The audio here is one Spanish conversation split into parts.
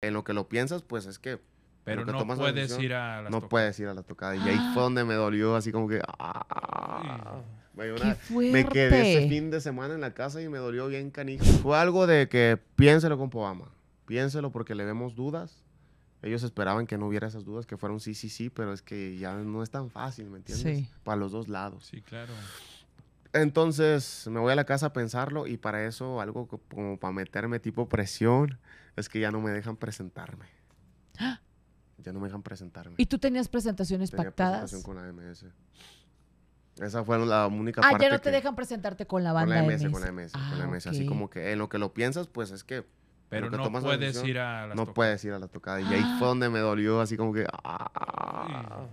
en lo que lo piensas, pues es que... Pero no puedes ir a la No puedes ir a la tocada. Y ahí ah. fue donde me dolió así como que... Ah, me quedé ese fin de semana en la casa y me dolió bien canijo. Fue algo de que piénselo con Obama. Piénselo porque le vemos dudas. Ellos esperaban que no hubiera esas dudas, que fueron sí, sí, sí, pero es que ya no es tan fácil, ¿me entiendes? Para los dos lados. Sí, claro. Entonces me voy a la casa a pensarlo y para eso algo como para meterme tipo presión es que ya no me dejan presentarme. Ya no me dejan presentarme. ¿Y tú tenías presentaciones Tenía pactadas? Presentación con la MS. Esa fue la única parte. Ah, ya no te dejan presentarte con la banda. Con la MS, con la MS, con la ah, MS. Así como que en lo que lo piensas, pues es que. Pero no puedes ir a la tocada No puedes ir a la tocada Y ahí fue ah. donde me dolió, así como que. Ah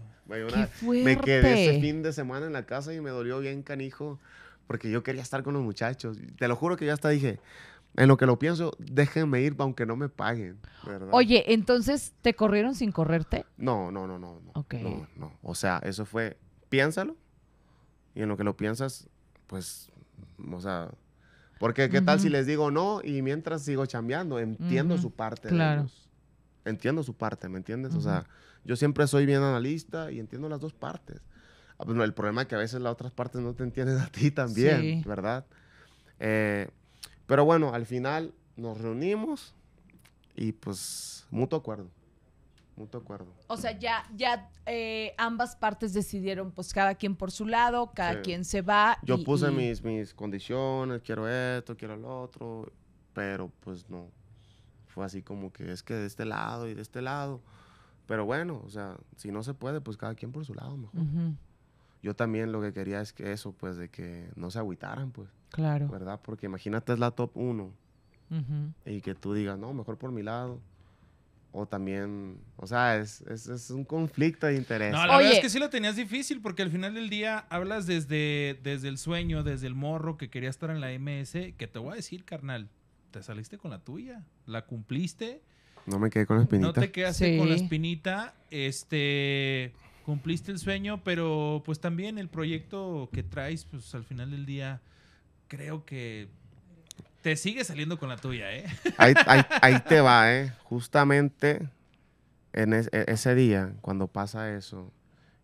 me quedé ese fin de semana en la casa y me dolió bien canijo porque yo quería estar con los muchachos. Te lo juro que ya hasta dije, en lo que lo pienso, déjenme ir aunque no me paguen. Oye, entonces, ¿te corrieron sin correrte? No, no, no, no. no, O sea, eso fue, piénsalo. Y en lo que lo piensas, pues, o sea, porque qué tal si les digo no y mientras sigo chambeando, entiendo su parte. Claro. De ellos entiendo su parte, ¿me entiendes? O sea, yo siempre soy bien analista y entiendo las dos partes. Ah, pues, el problema es que a veces las otras partes no te entienden a ti también, ¿verdad? Eh, pero bueno, al final nos reunimos y pues mutuo acuerdo. Mutuo acuerdo. O sea, ya, ya eh, ambas partes decidieron, pues cada quien por su lado, cada quien se va. Yo puse Mis, mis condiciones, quiero esto, quiero lo otro, pero pues no, fue así como que es que de este lado y de este lado. Pero bueno, o sea, si no se puede, pues cada quien por su lado mejor. Yo también lo que quería es que eso, pues, de que no se agüitaran, pues. Claro. ¿Verdad? Porque imagínate es la top 1 y que tú digas, no, mejor por mi lado. O también, o sea, es, es, un conflicto de interés. No, la verdad es que sí lo tenías difícil porque al final del día hablas desde, desde el sueño, desde el morro que quería estar en la MS, que te voy a decir, carnal te saliste con la tuya, la cumpliste. No me quedé con la espinita. No te quedaste con la espinita, este, cumpliste el sueño, pero pues también el proyecto que traes, pues al final del día, creo que te sigue saliendo con la tuya, ¿eh? Ahí, te va, ¿eh? Justamente en e, ese día, cuando pasa eso,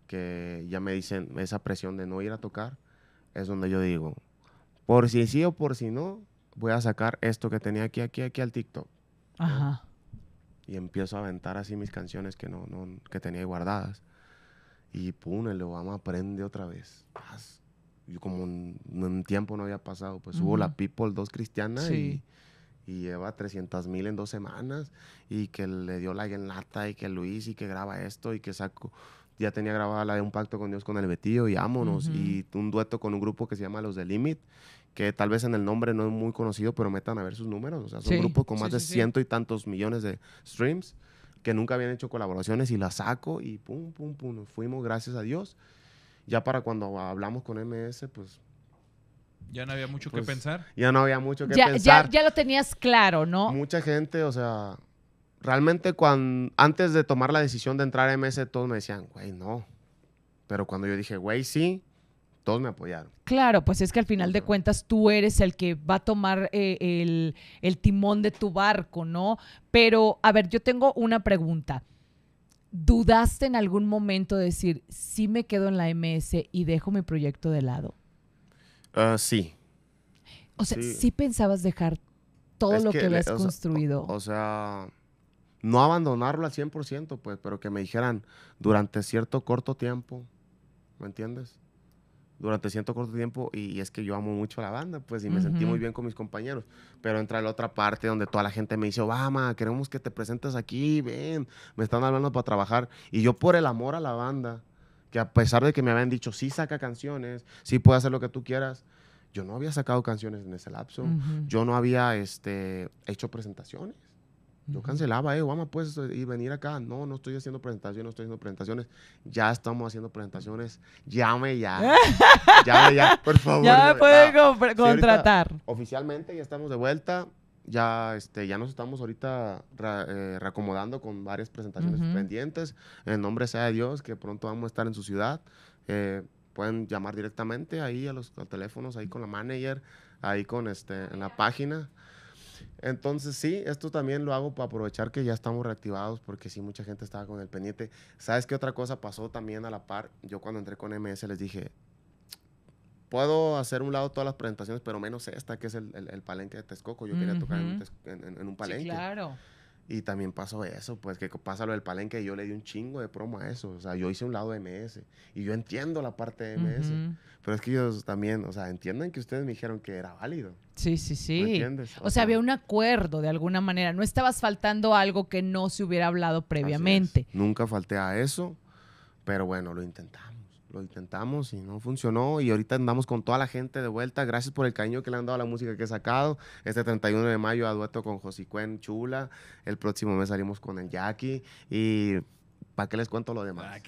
que ya me dicen esa presión de no ir a tocar, es donde yo digo, por si sí o por si no, voy a sacar esto que tenía aquí, aquí, aquí al TikTok. Ajá. Y empiezo a aventar así mis canciones que, no, no, que tenía ahí guardadas. Y pum, el Obama aprende otra vez. Yo como un, tiempo no había pasado, pues hubo la People 2 cristiana sí. y, lleva 300 mil en dos semanas y que le dio like en lata y que Luis y que graba esto y que saco ya tenía grabada la de Un Pacto con Dios con el Betillo y Ámonos, y un dueto con un grupo que se llama Los de Limit, que tal vez en el nombre no es muy conocido, pero metan a ver sus números. O sea, son grupos con más de ciento y tantos millones de streams que nunca habían hecho colaboraciones y la saco y pum, pum, pum, nos fuimos, gracias a Dios. Ya para cuando hablamos con MS, pues ya no había mucho que pues, pensar. Ya no había mucho que pensar. ya, lo tenías claro, ¿no? Mucha gente, o sea, realmente cuando, antes de tomar la decisión de entrar a MS, todos me decían, güey, no. Pero cuando yo dije, güey, sí, todos me apoyaron. Claro, pues es que al final de cuentas tú eres el que va a tomar eh, el, timón de tu barco, ¿no? Pero, a ver, yo tengo una pregunta. ¿Dudaste en algún momento de decir, sí me quedo en la MS y dejo mi proyecto de lado? Ah, sí. O sea, sí. pensabas dejar todo lo que, habías construido. o sea no abandonarlo al 100%, pues, pero que me dijeran durante cierto corto tiempo, ¿me entiendes? Durante cierto corto tiempo, y, es que yo amo mucho a la banda, pues, y me sentí muy bien con mis compañeros. Pero entra la otra parte donde toda la gente me dice, Obama, queremos que te presentes aquí, ven, me están hablando para trabajar. Y yo, por el amor a la banda, que a pesar de que me habían dicho, sí saca canciones, sí puede hacer lo que tú quieras, yo no había sacado canciones en ese lapso, yo no había este, hecho presentaciones. Yo cancelaba, eh, vamos pues ir venir acá. No, no estoy haciendo presentaciones, no estoy haciendo presentaciones. Ya estamos haciendo presentaciones. Llame ya. Llame ya, por favor. Ya me pueden contratar. oficialmente ya estamos de vuelta. Ya, este, ya nos estamos ahorita eh, con varias presentaciones pendientes. En nombre sea de Dios, que pronto vamos a estar en su ciudad. Eh, pueden llamar directamente ahí a los, a los teléfonos, ahí con la manager, ahí con este, en la página. Entonces, sí, esto también lo hago para aprovechar que ya estamos reactivados, porque sí, mucha gente estaba con el pendiente. ¿Sabes qué otra cosa pasó también a la par? Yo cuando entré con MS les dije, puedo hacer un lado todas las presentaciones, pero menos esta, que es el, palenque de Texcoco. Yo quería tocar en, un palenque. claro. Y también pasó eso, pues que pasa lo del palenque, yo le di un chingo de promo a eso, o sea, yo hice un lado de MS y yo entiendo la parte de MS, pero es que ellos también, o sea, entienden que ustedes me dijeron que era válido. Sí, sí, sí. entiendes? O, sea, sea, había un acuerdo de alguna manera, no estabas faltando algo que no se hubiera hablado previamente. Nunca falté a eso, pero bueno, lo intentamos lo intentamos y no funcionó. Y ahorita andamos con toda la gente de vuelta. Gracias por el cariño que le han dado a la música que he sacado. Este 31 de mayo a dueto con Josicuen Chula. El próximo mes salimos con el Jackie. Y ¿para qué les cuento lo demás? Ah,